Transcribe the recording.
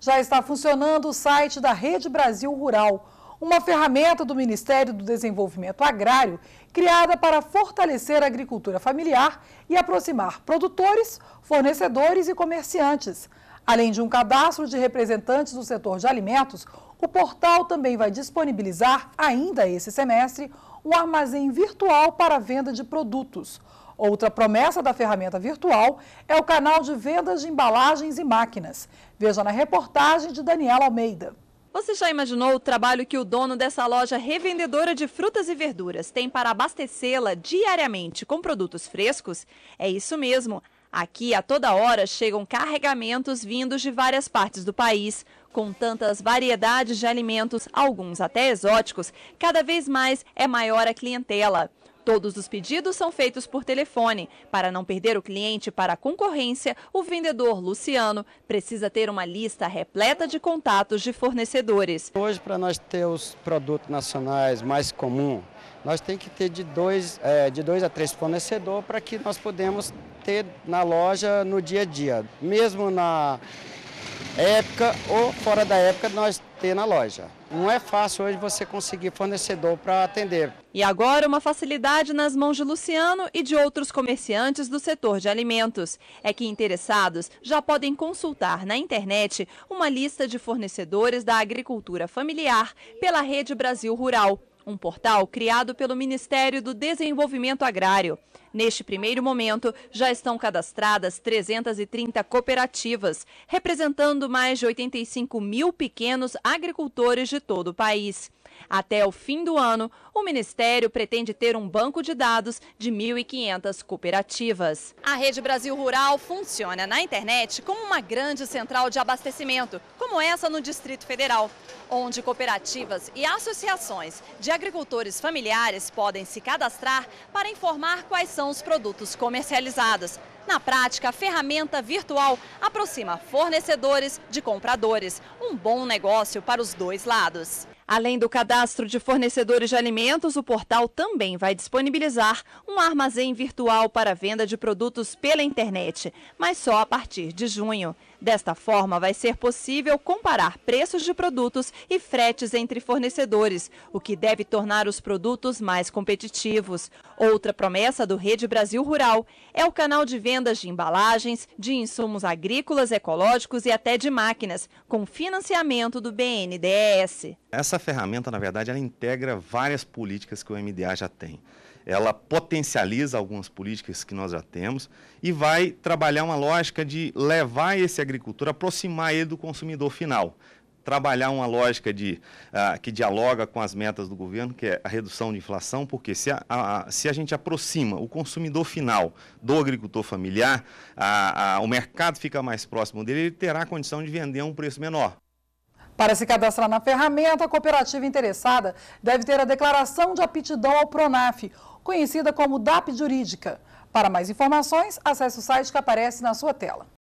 Já está funcionando o site da Rede Brasil Rural, uma ferramenta do Ministério do Desenvolvimento Agrário criada para fortalecer a agricultura familiar e aproximar produtores, fornecedores e comerciantes. Além de um cadastro de representantes do setor de alimentos, o portal também vai disponibilizar, ainda esse semestre, um armazém virtual para a venda de produtos. Outra promessa da ferramenta virtual é o canal de vendas de embalagens e máquinas. Veja na reportagem de Daniela Almeida. Você já imaginou o trabalho que o dono dessa loja revendedora de frutas e verduras tem para abastecê-la diariamente com produtos frescos? É isso mesmo. Aqui, a toda hora, chegam carregamentos vindos de várias partes do país. Com tantas variedades de alimentos, alguns até exóticos, cada vez mais é maior a clientela. Todos os pedidos são feitos por telefone. Para não perder o cliente para a concorrência, o vendedor Luciano precisa ter uma lista repleta de contatos de fornecedores. Hoje, para nós ter os produtos nacionais mais comum, nós temos que ter de dois, é, de dois a três fornecedores para que nós podemos ter na loja no dia a dia. Mesmo na época ou fora da época nós ter na loja. Não é fácil hoje você conseguir fornecedor para atender. E agora uma facilidade nas mãos de Luciano e de outros comerciantes do setor de alimentos. É que interessados já podem consultar na internet uma lista de fornecedores da agricultura familiar pela Rede Brasil Rural, um portal criado pelo Ministério do Desenvolvimento Agrário. Neste primeiro momento, já estão cadastradas 330 cooperativas, representando mais de 85 mil pequenos agricultores de todo o país. Até o fim do ano, o Ministério pretende ter um banco de dados de 1.500 cooperativas. A Rede Brasil Rural funciona na internet como uma grande central de abastecimento, como essa no Distrito Federal, onde cooperativas e associações de agricultores familiares podem se cadastrar para informar quais são os produtos comercializados. Na prática, a ferramenta virtual aproxima fornecedores de compradores. Um bom negócio para os dois lados. Além do cadastro de fornecedores de alimentos, o portal também vai disponibilizar um armazém virtual para venda de produtos pela internet, mas só a partir de junho. Desta forma, vai ser possível comparar preços de produtos e fretes entre fornecedores, o que deve tornar os produtos mais competitivos. Outra promessa do Rede Brasil Rural é o canal de vendas de embalagens, de insumos agrícolas, ecológicos e até de máquinas, com financiamento do BNDES. Essa ferramenta, na verdade, ela integra várias políticas que o MDA já tem. Ela potencializa algumas políticas que nós já temos e vai trabalhar uma lógica de levar esse agricultor, aproximar ele do consumidor final. Trabalhar uma lógica de, uh, que dialoga com as metas do governo, que é a redução de inflação, porque se a, a se a gente aproxima o consumidor final do agricultor familiar, a, a, o mercado fica mais próximo dele, ele terá a condição de vender a um preço menor. Para se cadastrar na ferramenta, a cooperativa interessada deve ter a declaração de aptidão ao PRONAF, conhecida como DAP Jurídica. Para mais informações, acesse o site que aparece na sua tela.